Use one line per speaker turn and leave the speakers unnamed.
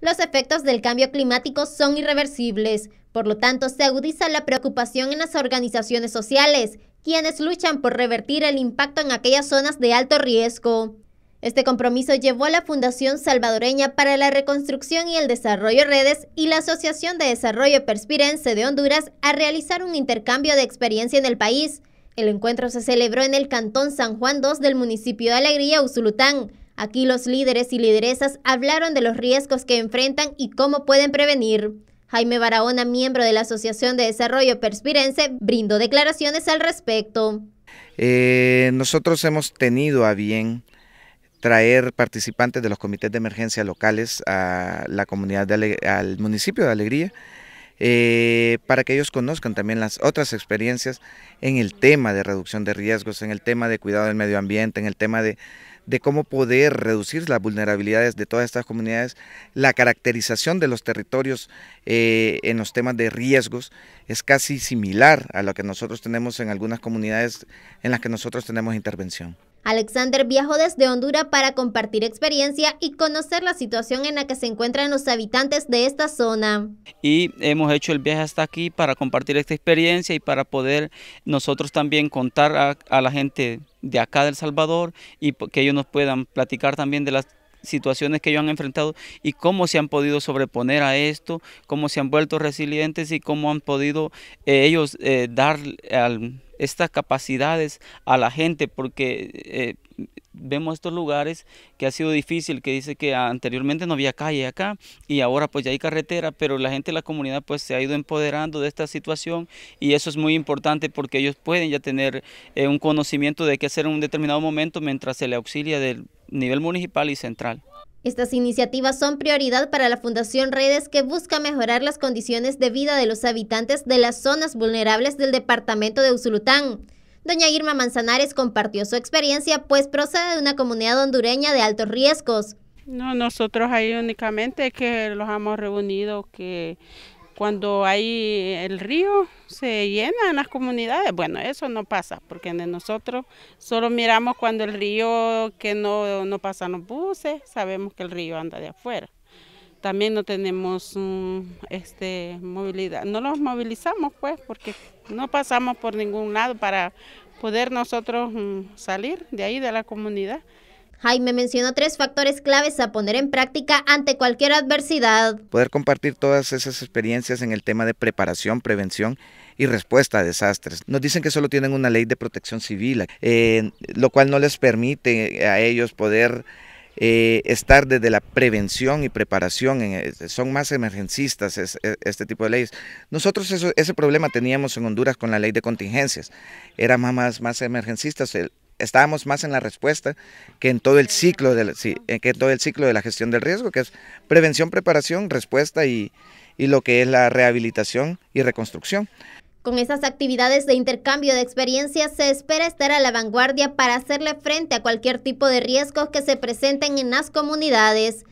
los efectos del cambio climático son irreversibles. Por lo tanto, se agudiza la preocupación en las organizaciones sociales, quienes luchan por revertir el impacto en aquellas zonas de alto riesgo. Este compromiso llevó a la Fundación Salvadoreña para la Reconstrucción y el Desarrollo Redes y la Asociación de Desarrollo Perspirense de Honduras a realizar un intercambio de experiencia en el país. El encuentro se celebró en el Cantón San Juan II del municipio de Alegría, Usulután, Aquí los líderes y lideresas hablaron de los riesgos que enfrentan y cómo pueden prevenir. Jaime Barahona, miembro de la Asociación de Desarrollo Perspirense, brindó declaraciones al respecto.
Eh, nosotros hemos tenido a bien traer participantes de los comités de emergencia locales a la comunidad, al municipio de Alegría eh, para que ellos conozcan también las otras experiencias en el tema de reducción de riesgos, en el tema de cuidado del medio ambiente, en el tema de, cómo poder reducir las vulnerabilidades de todas estas comunidades, la caracterización de los territorios eh, en los temas de riesgos es casi similar a lo que nosotros tenemos en algunas comunidades en las que nosotros tenemos intervención.
Alexander viajó desde Honduras para compartir experiencia y conocer la situación en la que se encuentran los habitantes de esta zona.
Y hemos hecho el viaje hasta aquí para compartir esta experiencia y para poder nosotros también contar a, la gente de acá del Salvador y que ellos nos puedan platicar también de las situaciones que ellos han enfrentado y cómo se han podido sobreponer a esto, cómo se han vuelto resilientes y cómo han podido eh, ellos eh, dar estas capacidades a la gente, porque eh, vemos estos lugares que ha sido difícil, que dice que anteriormente no había calle acá y ahora pues ya hay carretera, pero la gente, de la comunidad pues se ha ido empoderando de esta situación y eso es muy importante porque ellos pueden ya tener eh, un conocimiento de qué hacer en un determinado momento mientras se le auxilia del nivel municipal y central.
Estas iniciativas son prioridad para la Fundación Redes que busca mejorar las condiciones de vida de los habitantes de las zonas vulnerables del departamento de Usulután. Doña Irma Manzanares compartió su experiencia, pues procede de una comunidad hondureña de altos riesgos. No, nosotros ahí únicamente
que los hemos reunido, que cuando hay el río se llenan las comunidades. Bueno, eso no pasa, porque nosotros solo miramos cuando el río que no, no pasan los buses, sabemos que el río anda de afuera también no tenemos mm, este, movilidad, no los movilizamos pues porque no pasamos por ningún lado para poder nosotros mm, salir de
ahí de la comunidad. Jaime mencionó tres factores claves a poner en práctica ante cualquier adversidad.
Poder compartir todas esas experiencias en el tema de preparación, prevención y respuesta a desastres. Nos dicen que solo tienen una ley de protección civil, eh, lo cual no les permite a ellos poder eh, estar desde la prevención y preparación, eh, son más emergencistas e, este tipo de leyes. Nosotros ese problema teníamos en Honduras con la ley de contingencias, era más, más emergencistas, estábamos más en la respuesta que en todo el ciclo de la, eh, que todo el ciclo de la gestión del riesgo, que es prevención, preparación, respuesta y, y lo que es la rehabilitación y reconstrucción.
Con esas actividades de intercambio de experiencias se espera estar a la vanguardia para hacerle frente a cualquier tipo de riesgos que se presenten en las comunidades.